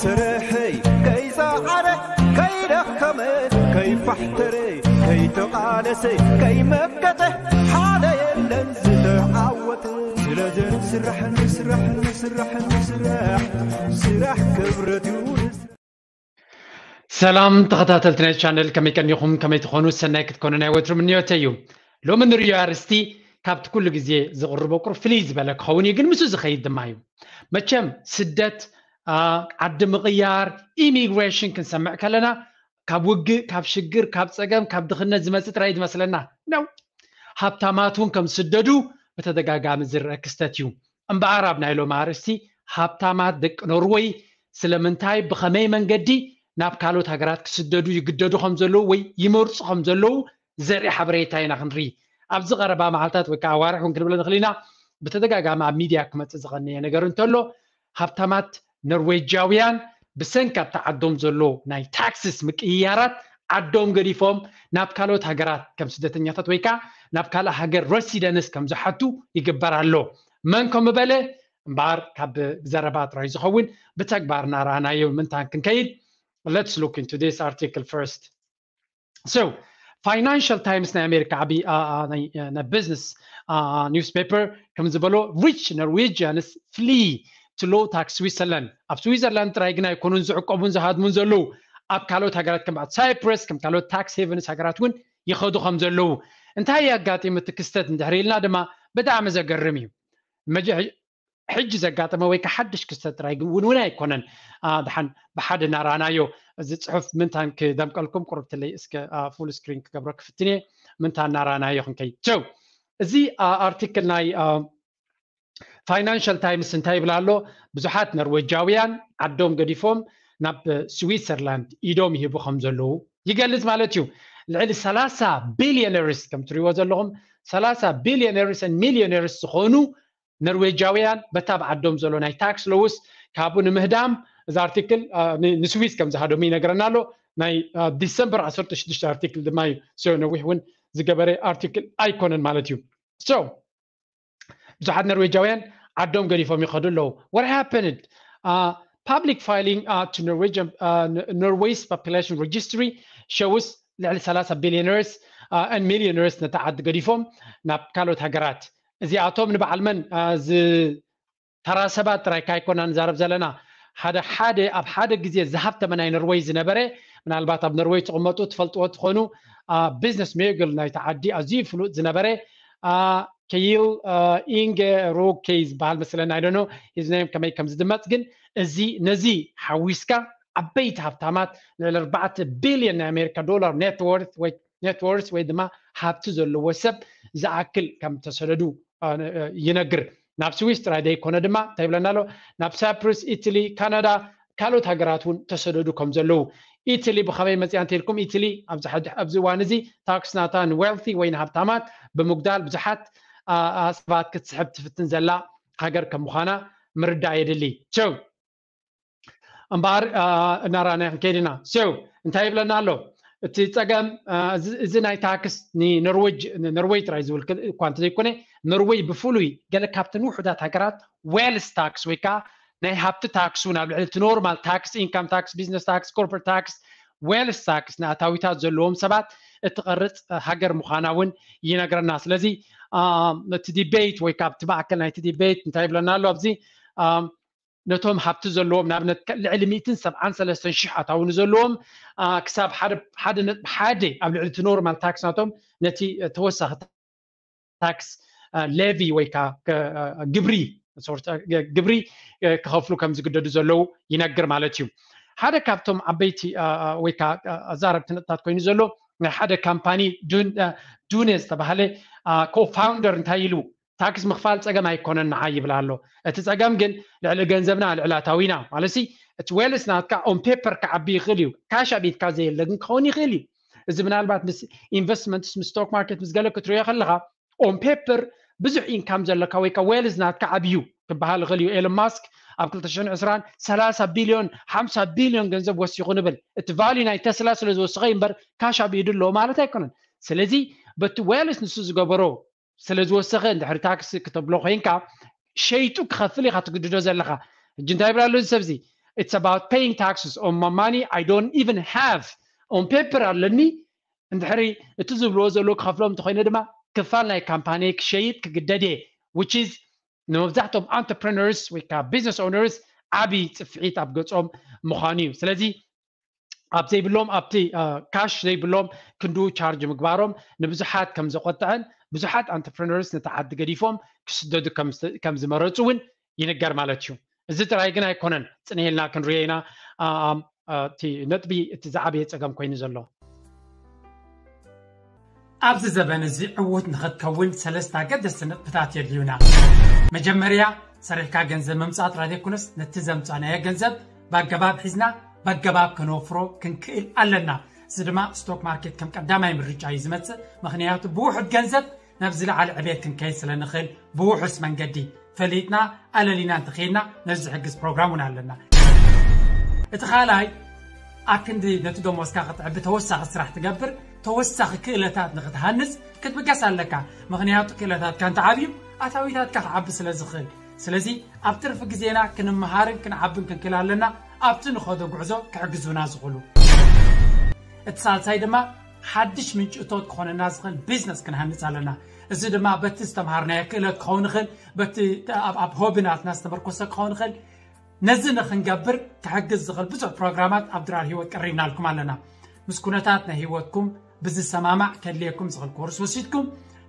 ስርሐይ ከይሰዓረ ከይደኸመ ከይፋሕተረይ ከይተቓለሰይ ከይመብከተ ሓደ የለን ዝተዓወተ ስለዚ ንስራሕ ንስራሕ ንስራሕ ንስራሕ ስራሕ ክብረት እዩ ሰላም ተኸታተልቲ ናይ ቻነል ከመይ ቀኒኹም ከመይ ትኾኑ ሰናይ ክትኮኑ ናይ ወትሪ ምንዮተ እዩ ሎሚ ንሪዮ ኣርስቲ ካብቲ ኩሉ ግዜ ዝቕርቦ ቁር ፍልይ ዝበለ ክኸውን እዩ ግን ምሱ ዝኸይድ ድማ እዩ መቸም ስደት ዓዲ ምቅያር ኢሚግራሽን ክንሰምዕ ከለና ካብ ውግእ ካብ ሽግር ካብ ፀገም ካብ ድኽነት ዝመፅእ ጥራይ ዝመስለና ው ሃብታማት እውን ከም ዝስደዱ ብተደጋጋሚ ዝርአ ክስተት እዩ እምበኣርብ ናይሎምሃርስቲ ሃብታማት ደቂ ኖሩ ወይ ስለምንታይ ብከመይ መንገዲ ናብ ካልኦት ሃገራት ክስደዱ ይግደዱ ከምዘለው ወይ ይመርፁ ከም ዘለው ዘርኢ ሓበሬታ ኢና ክንርኢ ኣብዚ ቀረባ መሃልታት ወይከዓ ኣዋርሒ እውን ክንብለ ንክል ኢና ብተደጋጋሚ ኣብ ሚድያ ክመፅ ዝቀኒየ ነገር እንተሎ ሃብታማት ኖርዌጃውያን ብሰንኪ ኣብ ተዓዶም ዘሎ ናይ ታክስስ ምቅያራት ዓዶም ገዲፎም ናብ ካልኦት ሃገራት ከም ስደተኛታት ወይ ከዓ ናብ ካልእ ሃገር ረሲደንስ ከም ዝሓቱ ይግበር ኣሎ መን ከም በለ እምበር ካብ ዘረባ ጥራይ ዝኸውን ብተግባር እናረኣናዮ ምንታን ክንከይድ let's look into this article first so financial times ናይ ኣሜሪካ ዓብ ናይ ቢዝነስ ኒውስፔፐር ከም ዝበሎ ሪች ኖርዌጅያንስ ፍሊ ስሎው ታክስ ስዊዘርላንድ ኣብ ስዊዘርላንድ ጥራይ ግን ኣይኮኑን ዝዕቀቡን ዝሃድሙን ዘለዉ ኣብ ካልኦት ሃገራት ከ ሳይፕረስ ከም ካት ታክስ ሄቨንስ ሃገራት እውን ይኸዱ ከም ዘለዉ እንታይ ኣጋጢሞቲ ክስተት ንድሕርኢልና ድማ ብጣዕሚ ዘገርም እዩ ሕጂ ዘጋጥመ ወይከ ሓደሽ ክስተት ጥራይ ን ውን ኣይኮነን ድሓን ብሓደ እናራናዮ እዚ ፅሑፍ ምንን ክደምቀልኩም ቁርብትይ ስፉልስክሪን ክገብሮ ክፍትን እ ምን እናራናዮ ክንከ እዚ ኣርቲል ናይ ፋይናንሽል ታይምስ እንታይ ይብላ ኣሎ ብዙሓት ነርዌጃውያን ዓዶም ገዲፎም ናብ ስዊዘርላንድ ኢዶም ይሂቡ ከምዘለዉ ይገልፅ ማለት እዩ ልዕሊ ሰላ0 ቢሊዮነርስ ከምእትሪእዎ ዘለኹም ሰላ ቢሊዮነርስ ሚሊዮነርስ ዝኮኑ ነርዌጃውያን በታብ ዓዶም ዘሎ ናይ ታክስ ሎውስ ካብኡ ንምህዳም እዚ ኣርቲክል ንስዊስ ከምዝሃደም ይነገረና ኣሎ ናይ ዲሰምበር 16 ኣርቲክል ድማ እዩሰ ነዊሕ ውን ዝገበረ ኣርቲክል ኣይኮነን ማለት እዩ ብዙሓት ነርዌጃውያን عندهم قريفهم يخدلو what happened uh, public filing uh, to Norwegian uh, Norway's population registry shows ثلاثة billionaires uh, and millionaires نتعد قريفهم ناب كالوت هجرات زي أتوم نبعل من زي ترى سبات راي كايكون أنزارب زلنا حدا حدا أب حدا جزية زهبت من أي نروي زنبرة من البات أب نروي تقمتو تفلتو تخونو بزنس ميجل نايتعدي أزيف فلوت زنبرة كيل إنجا رو كيز بحال مثلا I don't know his name كما كمز دمات جن زي نزي حويسكا عبيت هفتامات للأربعة بليون أمريكا دولار نت وورث وي نت وورث وي دما هابت زلو وسب زعكل كم تسردو ينقر ናብ ስዊስትራ ደይኮነ ድማ እንተይብለና ኣሎ ናብ ሳፕርስ ኢትሊ ካናዳ ካልኦት ሃገራት እውን ተሰደዱ ከም ዘለዉ ኢትሊ ብከመይ መፅያ እንተኢልኩም ኢትሊ ኣብዚ እዋን እዚ ታክስ ናታ ንዌልቲ ወይ ንሃብታማት ብምጉዳል ብዙሓት ሰባት ክትስሕብ ትፍትን ዘላ ሃገር ከም ምኳና ምርዳእ የድሊ ቸው እምበር እናራእናዮ ክንከይድ ኢና ሴው እንታይ ይብለና ኣሎ እቲ ፀገም እዚ ናይ ታክስ ንኖርዌጅ ጥራይ ዝብል እኳ እንተዘይኮነ ኖርዌይ ብፍሉይ ገለ ካብቲ ውሕዳት ሃገራት ዌልስ ታክስ ወይ ከዓ ናይ ሃብቲ ታክስ ናብ ልዕሊ እቲ ኖርማል ታክስ ኢንካም ታክስ ቢዝነስ ታክስ ኮርፖሬት ታክስ ዌልስ ታክስ ንኣታዊታት ዘለዎም ሰባት እትቀርፅ ሃገር ምዃና እውን ይነግረና ስለዚ تدیبیت وی کاب تبع کلنا تدیبیت نتایبلنا لابزی ነቶም ሃብቲ ዘለዎም ንኣብነት ልዕሊ 173 ሽሕ ኣታውን ዘለዎም ክሳብ ሓደ ነጥቢ ሓደ ኣብ ልዕሊ እቲ ኖርማል ታክስ ናቶም ነቲ ተወሳኺ ታክስ ሌቪ ወይ ከዓ ግብሪ ግብሪ ክኸፍሉ ከም ዝግደዱ ዘለው ይነግር ማለት እዩ ሓደ ካብቶም ዓበይቲ ወይ ከዓ ኣዛረብቲ ነጥብታት ኮይኑ ዘሎ حدا كامباني دون دونيز طب هل كو فاوندر نتايلو تاكس مخفال تاكا ما يكون نهاي بلالو تاكا مجن لعل جنزبنا لعل تاوينا مالسي تويلس ناتكا اون بيبر كابي غليو كاشا بيت كازي لكن كوني غليو اذا من البات مس انفستمنت مس ستوك ماركت مس قالك تريا خلغا اون بيبر بزع انكم زلكا ويكا ويلز ناتكا ابيو ክበሃል ይኽእል እዩ ኤሎን ማስክ ኣብ 220 30 ቢልዮን 50 ቢልዮን ገንዘብ ወሲኹ ንብል እቲ ቫልዩ ናይ ተስላ ስለ ዝወስኸ እዩ እምበር ካሽ ኣብ ኢዱ ኣለዎ ማለት ኣይኮነን ስለዚ በቲ ዌልስ ንሱ ዝገበሮ ስለ ዝወሰኸ እንድሕሪ ታክስ ክተብሎ ኮይንካ ሸይጡ ክኸፍል ኢካ ትግድዶ ዘለካ ሕጂ እንታይ ይብላ ኣሎ ሰብዚ ኢትስ ኣባውት ፔይንግ ታክስስ ኦን ማ ማኒ ኣይ ዶንት ኢቨን ሃቭ ኦን ፔፐር ኣለኒ እንድሕሪ እቲ ዝብልዎ ዘሎ ክኸፍሎም እንተኮይነ ድማ ክፋል ናይ ካምፓኒ ክሸይጥ ክግደድ እየ ዊች ኢዝ ንመብዛሕትኦም አንትፕርነርስ ወይከዓ ብዝነስ ኦነርስ ዓብይ ፅፍዒት ኣብ ገፆም ምኳኑ እዩ ስለዚ ኣብዘይብሎም ኣብቲ ካሽ ዘይብሎም ክንድኡ ቻርጅ ምግባሮም ንቡዙሓት ከም ዘቆጥዐን ብዙሓት ኣንትፕርነርስ ንተዓዲ ገዲፎም ክስደዱ ከም ዝመረፁ እውን ይንገር ማለት እዩ እዚ ጥራይ ግን ኣይኮነን ፅንሄልና ክንሪኦ ኢና እቲ ነጥቢ እቲ ዝዓበየ ፀገም ኮይኑ ዘሎ أبز زبان زي عود نخد كون سلستا قد السنة بتاعت يليونا مجمريا سريحكا قنزب ممسات راديكونس نتزم تعنا يا قنزب باق قباب حزنا باق قباب كنوفرو كنكيل ألنا سدما ستوك ماركت كم قداما يمرج عايز متس مخنيات بوحد قنزب نبزل على عبيت كنكيل سلنخيل بوحس من قدي فليتنا ألا لنا انتخينا نجز حقز بروغرامونا ألنا اتخالاي أكن دي نتدو موسكا قطع بتوسع السراح تقبر توسخ كلتات نقد هنس كنت بقصر لك مغنيات كلتات كانت عبي أتويتات كح عب سلزخل سلزي أبتر في جزينا كن مهارن كن عب كن كلا لنا أبتن خدو جعزو كعجزونا زغلو اتصال سيد ما حدش منش اتوت كون الناس خل بزنس كن هنس علينا زيد ما بتستم هرنا كلت كون خل بت أب أب هو بنات ناس تبركوسك كون خل نزن خن جبر كعجز زغل بزو برنامج أبدر هيوت كرينا لكم علينا مسكونتاتنا هيوتكم ብዝሰማማዕ ከድልየኩም ዝኽእል ኮርስ ወሲድኩም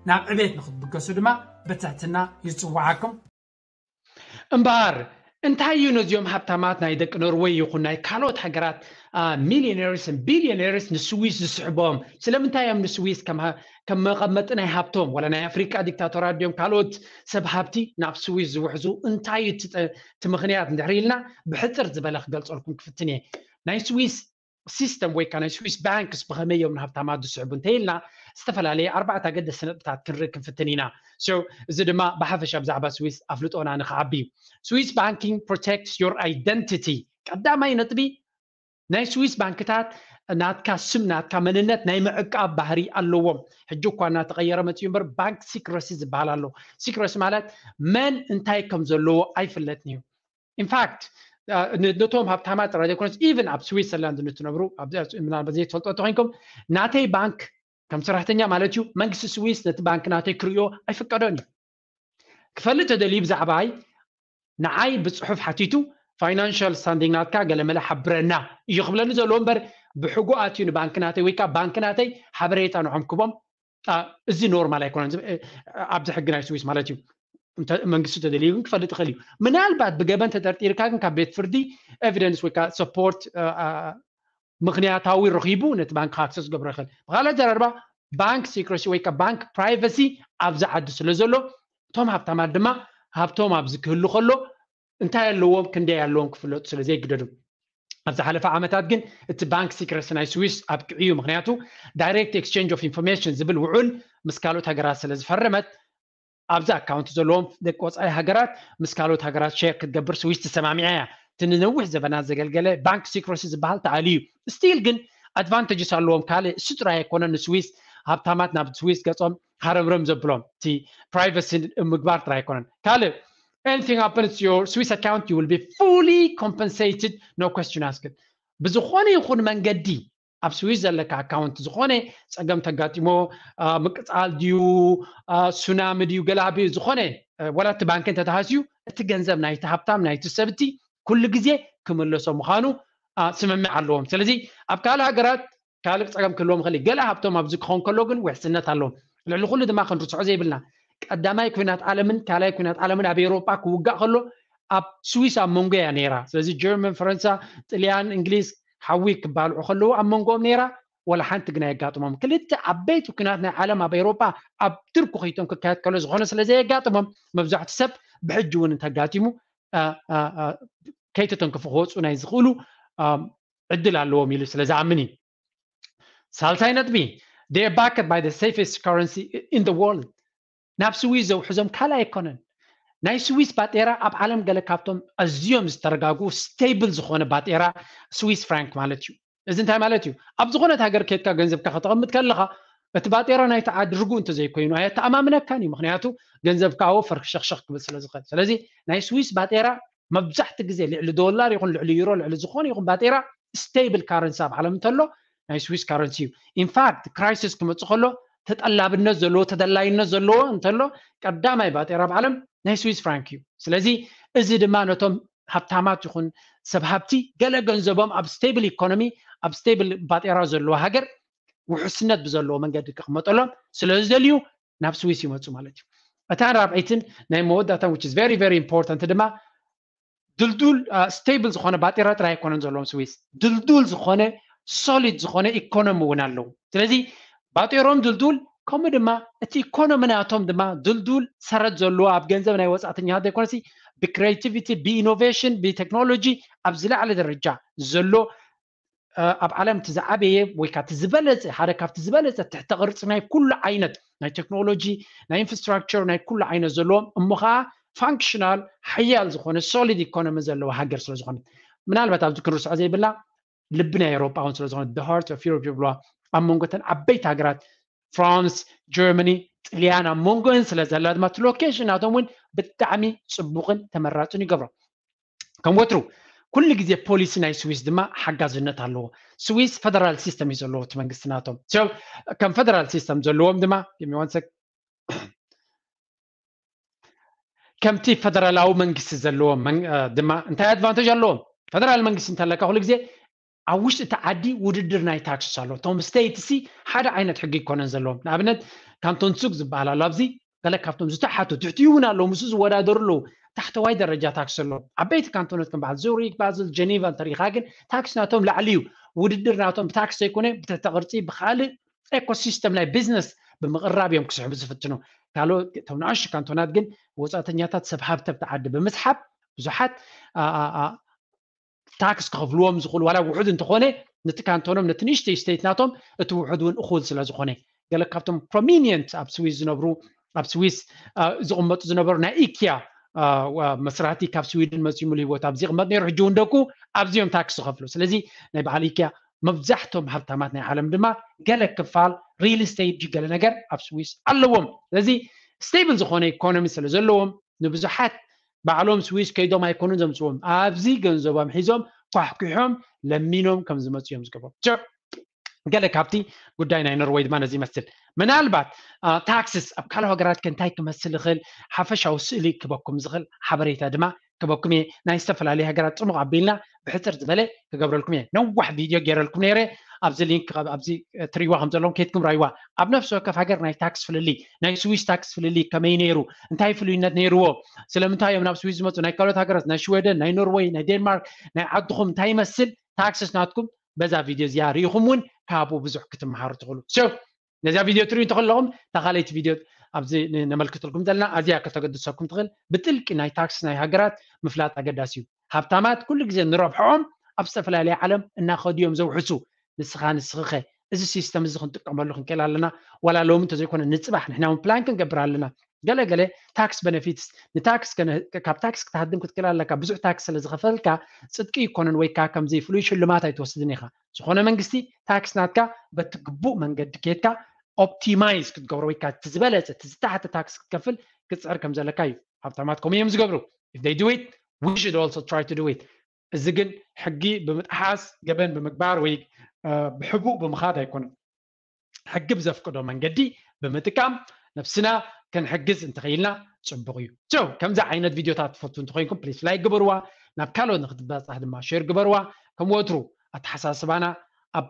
ናብ ዕቤት ንክትብገሱ ድማ በትሕትና ይፅዋዓኩም እምበር እንታይ እዩ ነዚኦም ሃብታማት ናይ ደቂ ኖርዌይ ይኹን ናይ ካልኦት ሃገራት ሚሊዮነርስን ቢልዮነርስ ንስዊስ ዝስሕቦም ስለምንታይ እዮም ንስዊስ ከም መቐመጢ ናይ ሃብቶም ወላ ናይ ኣፍሪካ ዲክታቶራት ድዮም ካልኦት ሰብ ሃብቲ ናብ ስዊስ ዝውሕዙ እንታይ እቲ ምክንያት እንድሕሪ ኢልና ብሕፅር ዝበለ ክገልፀልኩም ክፍትን እየ ናይ ስዊስ سيستم وي كان سويس بانك بغمية من هبتما دو سعبون تيلنا استفل عليه أربعة قد السنة بتاعت كنركب في التنينة سو so, زي ما بحفش بزعبة سويس أفلت أنا نخعبي سويس بانكينج protects your identity قدامي نتبي ናይ ስዊስ ባንክታት ናትካ ስም ናትካ መንነት ናይ ምዕቃብ ባህሪ ኣለዎም ሕጂ እኳ እናተቀየረ መፅኡ እምበር بانك ሲክረሲ ዝበሃል ኣሎ مالات من انتاي እንታይ ከም ዘለዎ ኣይፍለጥን እዩ ኢንፋክት ነቶም ሃብታማት ጥራይ ዘይኮነስ ኢቨን ኣብ ስዊትዘርላንድ ንትነብሩ ምናልባት ዘይፈልጦ ተኮይንኩም ናተይ ባንክ ከም ሰራሕተኛ ማለት እዩ መንግስቲ ስዊስ ነቲ ባንክ ናተይ ክርዮ ኣይፍቀዶን እዩ ክፈልጥ ተደልዩ ብዛዕባይ ንዓይ ብፅሑፍ ሓቲቱ ፋይናንሽል ስታንዲንግ ናትካ ገለ መለ ሓብረና እዩ ክብለኒ ዘለዎ እምበር ብሕጉ ኣትዩ ንባንኪ ናተይ ወይከዓ ከዓ ባንኪ ናተይ ሓበሬታ ንዖም ክቦም እዚ ኖርማል ኣይኮነን ኣብዚ ሕጊ ናይ ስዊስ ማለት እዩ መንግስቲ ተደልዩን ክፈልጥ ይኽእል እዩ ምናልባት ብገበን ተጠርጢርካ ግን ካብ ቤት ፍርዲ ኤቪደንስ ወይከዓ ሰፖርት ምክንያታዊ ረኪቡ ነቲ ባንኪ ከኣክሰስ ዝገብሮ ይኽእል ብካልኦት ዘረርባ ባንኪ ሲክረሲ ወይከዓ ባንክ ፕራይቨሲ ኣብዝዓዲ ስለዘሎ እቶም ሃብታማል ድማ ካብቶም ኣብዚ ክህሉ ከሎ እንታይ ኣለዎም ክንደይ ኣለዎም ክፍለጡ ስለዘይ ግደዱ ኣብዝሓለፈ ዓመታት ግን እቲ ባንኪ ሲክረሲ ናይ ስዊስ ኣብ ዕዩ ምክንያቱ ዳረክት ኤስቸንጅ ኦፍ ኢንፎርማሽን ዝብል ውዑል ምስ ካልኦት ሃገራት ስለ ዝፈርመት ኣብዛ ኣካውንቲ ዘለዎም ደቂ ወፃኢ ሃገራት ምስ ካልኦት ሃገራት ሸር ክትገብር ስዊስ ተሰማሚዐ እያ እቲ ንነዊሕ ዘበናት ዘገልገለ ባንክ ሲክረሲ ዝበሃል ተዓልዩ ስቲል ግን ኣድቫንቴጅስ ኣለዎም ካልእ እሱ ጥራይ ኣይኮነ ንስዊስ ሃብታማት ናብ ስዊስ ገጾም ሃረምረም ዘብሎም እቲ ፕራይቨሲ ምግባር ጥራይ ኣይኮነን ካልእ anything happens to your Swiss account you will be fully compensated no question asked ብዝኾነ ይኹን መንገዲ ኣብ ስዊስ ዘለካ ኣካውንት ዝኾነ ፀገም ተጋጢሞ ምቅፃል ድዩ ሱናሚ ድዩ ገላ ብ ዝኮነ ወላቲ ባንኪ ተተሃስዩ እቲ ገንዘብ ናይቲ ሃብታም ናይቲ ሰብቲ ኩሉ ግዜ ክመለሶ ምኳኑ ስምምዕ ኣለዎም ስለዚ ኣብ ካልእ ሃገራት ካል ፀገም ክህልዎም ክእል ገላ ሃብቶም ኣብዚ ክኸውን ከሎ ግን ወሕስነት ኣለዎም ልዕሊ ኩሉ ድማ ክንርስዖ ዘይብልና ቀዳማይ ኩናት ዓለምን ካልይ ኩናት ዓለምን ኣብ ኤሮጳ ክውጋእ ከሎ ኣብ ስዊስ ኣብ መንጎ እያ ነይራ ስለዚ ጀርመን ፈረንሳ ጥልያን እንግሊዝ ሓዊ ክባልዑ ከለዉ ኣብ መንጎኦም ነይራ ወላ ሓንቲ ግና የጋጥሞም ክልተ ዓበይቲ ኩናት ናይ ዓለም ኣብ ኤሮጳ ኣብ ትርኩ ኮይቶም ክካየድ ከሎ ዝኾነ ስለዘየጋጥሞም መብዛሕትኡ ሰብ ብሕጂ እውን እንተጋጢሙ ከይተተንክፉ ክወፁ ናይ ዝኽእሉ ዕድል ኣለዎም ኢሉ ስለዝኣምን እዩ ሳልሳይ ነጥቢ ደ ባክድ ባይ ደ ሴፌስት ካረንሲ ኢን ደ ወርልድ ናብ ስዊ ዘውሕዞም ካልኣይ ኣይኮነን ናይ ስዊስ ባጤራ ኣብ ዓለም ገለ ካብቶም ኣዝዮም ዝተረጋግኡ ስቴብል ዝኾነ ባጤራ ስዊስ ፍራንክ ማለት እዩ እዚ እንታይ ማለት እዩ ኣብ ዝኾነት ሃገር ከድካ ገንዘብካ ከተቐምጥ ከለካ እቲ ባጤራ ናይቲ ዓድርጉ እንተዘይኮይኑ ኣየተኣማምነካን እዩ ምክንያቱ ገንዘብካ ወፈር ክሸክሸክ ክብል ስለዝኽእል ስለዚ ናይ ስዊስ ባጤራ መብዛሕቲ ግዜ ልዕሊ ዶላር ይኹን ልዕሊ ዩሮ ልዕሊ ዝኾነ ይኹን ባጤራ ስቴብል ካረንሲ ኣብ ዓለም እንተሎ ናይ ስዊስ ካረንሲ እዩ ኢንፋክት ክራይሲስ ክመፅእ ከሎ ተጠላብነት ዘለዎ ተደላይነት ዘለዎ እንተሎ ቀዳማይ ባጤራ ኣብ ዓለም ናይ ስዊስ ፍራንክ እዩ ስለዚ እዚ ድማ ነቶም ሃብታማት ይኹን ሰብሃብቲ ገለ ገንዘቦም ኣብ ስቴብል ኢኮኖሚ ኣብ ስቴብል ባጤራ ዘለዎ ሃገር ውሑስነት ብዘለዎ መንገዲ ክክመጠሎም ስለዝደልዩ ናብ ስዊስ ይመፁ ማለት እዩ እታን ራብዒትን ናይ መወዳእታ ኢምፖርታንት ድማ ልዱል ስብል ዝኮነ ባጤራ ጥራ ኣይኮነ ዘለዎም ስዊስ ድልዱል ዝኮነ ሶሊድ ዝኮነ ኢኮኖሚ እውን ኣለው ስለዚ ባጤሮም ዱልዱል ከምኡ ድማ እቲ ኢኮኖሚናቶም ድማ ዱልዱል ሰረት ዘለዎ ኣብ ገንዘብ ናይ ወፃእተኛታት ዘይኮነ ብክርቲቪቲ ብኢኖቨሽን ብቴክኖሎጂ ኣብዝላዕለ ደረጃ ዘሎ ኣብ ዓለም ቲ ዝዓበየ ወይካቲ ዝበለፅ ሓደ ካብቲ ዝበለፀ ትሕተቅርፂ ናይ ኩሉ ዓይነት ናይ ቴክኖሎጂ ናይ ኢንፍራስትራቸር ናይ ኩሉ ዓይነት ዘለዎ እሞ ከዓ ፋንክሽናል ሓያል ዝኮነ ሶሊድ ኢኮኖሚ ዘለዎ ሃገር ስለዝኮነት ምናልባት ኣብዚ ክንርስዖ ዘይብላ ልቢ ናይ ኤሮጳ እን ስለዝኮነት ሃርት ሮ ብልዋ ኣብ መንጎተን ዓበይቲ ሃገራት ፍራንስ ጀርመኒ ጥልያን ኣብ መንጎን ስለ ዘላ ድማ እቲ ሎኬሽናቶም እውን ብጣዕሚ ፅቡቕን ተመራፅን ይገብሮ ከም ወትሩ ኩሉ ግዜ ፖሊሲ ናይ ስዊስ ድማ ሓጋዝነት ኣለዎ ስዊስ ፈደራል ሲስተም እዩ ዘለዎ እቲ መንግስቲ ናቶም ከም ፈደራል ሲስተም ዘለዎም ድማ የሚወንሰ ከምቲ ፈደራላዊ መንግስቲ ዘለዎም ድማ እንታይ ኣድቫንቴጅ ኣለዎም ፈደራል መንግስቲ እንተለካ ኩሉ ግዜ ኣብ ውሽጢ እቲ ዓዲ ውድድር ናይ ታክስስ ኣሎ እቶም ስተይት ሲ ሓደ ዓይነት ሕጊ ይኮነን ዘለዎም ንኣብነት ካንቶን ሱግ ዝበሃል ኣሎ ኣብዚ ገለ ካብቶም ዝተሓቱ ትሕቲ እውን ኣለዉ ምስ ዝወዳደሩ ኣለዉ ታሕተዋይ ደረጃ ታክስ ኣለዎም ዓበይቲ ካንቶኖት ክበሃል ዙሪክ ባዝል ጀኔቫ እንተሪኢካ ግን ታክስ ናቶም ላዕሊ እዩ ውድድር ናቶም ብታክስ ዘይኮነ ብተተቅርፂ ብካልእ ኤኮሲስተም ናይ ቢዝነስ ብምቕራብ እዮም ክስሕቡ ዝፍትኑ ካልኦ እቶም ንኣሽ ካንቶናት ግን ወፃእተኛታት ሰብ ሃብተብቲ ዓዲ ብምስሓብ ብዙሓት ታክስ ክኽፍልዎም ዝኽእሉ ዋላ ውሑድ እንተኾነ ነቲ ካንቶኖም ነቲ ንእሽተይ ስተይትናቶም እቲ ውሑድ እውን እኹል ስለ ዝኾነ ገለ ካብቶም ፕሮሚኒየንት ኣብ ስዊስ ዝነብሩ ኣብ ስዊስ ዝቕመጡ ዝነበሩ ናይ ኢኪያ መስራቲ ካብ ስዊድን መፅሙ ሂወት ኣብዚ ቅመጥ ነይሩ ሕጂ እውን ደኩ ኣብዚኦም ታክስ ዝኸፍሉ ስለዚ ናይ በዓል ኢኪያ መብዛሕቶም ሃብታማት ናይ ዓለም ድማ ገለ ክፋል ሪል ስቴት ገለ ነገር ኣብ ስዊስ ኣለዎም ስለዚ ስቴብል ዝኾነ ኢኮኖሚ ስለ ዘለዎም ንብዙሓት ባዕሎም ስዊስ ከይዶም ኣይኮኑን ዘምፅዎም ኣብዚ ገንዘቦም ሒዞም ኳሕኪሖም ለሚኖም ከም ዝመፁ እዮም ዝገበሩ ገለ ካብቲ ጉዳይ ናይ ኖርዌይ ድማ ነዚ ይመስል ምናልባት ታክስስ ኣብ ካልእ ሃገራት ከ እንታይ ክመስል ይኽእል ሓፈሻዊ ስእሊ ክበኩም ዝኽእል ሓበሬታ ድማ ክበኩም እየ ናይ ዝተፈላለዩ ሃገራት ፅሙቅ ኣቢልና ብሕፅር ዝበለ ክገብረልኩም እየ ነዋሕ ቪድዮ ገይረልኩም ነይረ ኣብዚ ሊንክ ኣብዚ ትሪእዋ ከም ዘለኹም ከይትኩም ራይዋ ኣብ ነፍሲ ወከፍ ሃገር ናይ ታክስ ፍልሊ ናይ ስዊስ ታክስ ፍልሊ ከመይ ነይሩ እንታይ ፍሉይነት ነይርዎ ስለምንታይ እዮም ናብ ስዊስ ዝመፁ ናይ ካልኦት ሃገራት ናይ ሽዌደን ናይ ኖርዌይ ናይ ዴንማርክ ናይ ዓድኹም እንታይ ይመስል ታክስስ ናትኩም በዛ ቪድዮ እዚኣ ርኢኹም እውን ካብኡ ብዙሕ ክትመሃሩ ትኽእሉ ነዚኣ ቪድዮ ትሪኡ እንተከለኹም ተካለይቲ ቪድዮ ኣብዚ ነመልክተልኩም ዘለና ኣዝያ ከተገድሰኩም ትኽእል ብጥልቂ ናይ ታክስ ናይ ሃገራት ምፍላጥ ኣገዳሲ እዩ ሃብታማት ኩሉ ግዜ ንረብሐኦም ኣብ ዝተፈላለየ ዓለም እናኸድዮም ዘውሕሱ نسخان نسخه اذا سيستم اذا كنت تقبل لكم كلا لنا ولا لو انت زي كنا نصبح نحن اون بلان كن قبر لنا قال قال تاكس بنفيتس نتاكس كن كاب تاكس تهدم كنت كلا لك بزع تاكس اللي زغفلك صدق يكون وي كاكم زي فلوس اللي ما تيتوسدني خا سخونا منغستي تاكس ناتكا بتقبو منجد كيتكا اوبتمايز كنت قبر ويكا تزبلت تزتحت تاكس كفل كتسعر كم زلكاي حطاماتكم يمز قبرو if they do it we should also try to do it زغن حقي بمتحاس قبل بمكبار وي ብሕቡእ ብምኻድ ኣይኮነን ሕጊ ብዘፍቅዶ መንገዲ ብምጥቃም ነብስና ክንሕግዝ እንተኽኢልና ፅቡቅ እዩ ቸው ከምዚ ዓይነት ቪድዮታት ትፈቱ እንተኮንኩም ፕሊስ ላይ ግበርዋ ናብ ካልኦት ንክትበፃሕ ድማ ሸር ግበርዋ ከም ወትሩ ኣተሓሳስባና ኣብ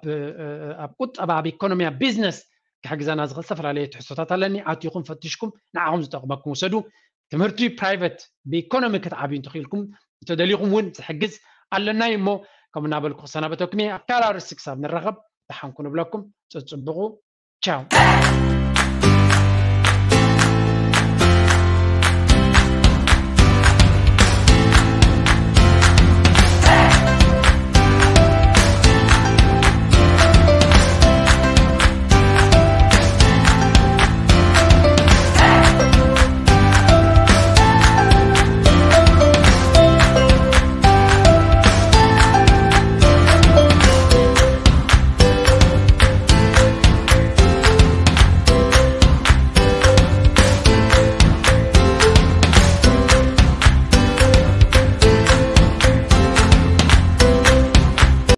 ቁጠባ ኣብ ኢኮኖምያ ቢዝነስ ክሕግዘና ዝኽእል ዝተፈላለየ ትሕዝቶታት ኣለኒ ኣትኹም ፈትሽኩም ንዓኹም ዝጠቕመኩም ውሰዱ ትምህርቲ ፕራይቨት ብኢኮኖሚ ክትዓብዩ እንተኽኢልኩም እንተደሊኹም እውን ዝሕግዝ ኣለናይ እሞ ከምኡ እናበልኩ ክሰናበተኩም እየ ኣብ ካልኣ ርስክ ሳብ ንረኸብ ድሓንኩን ብለኩም ፅፅብቑ ቻው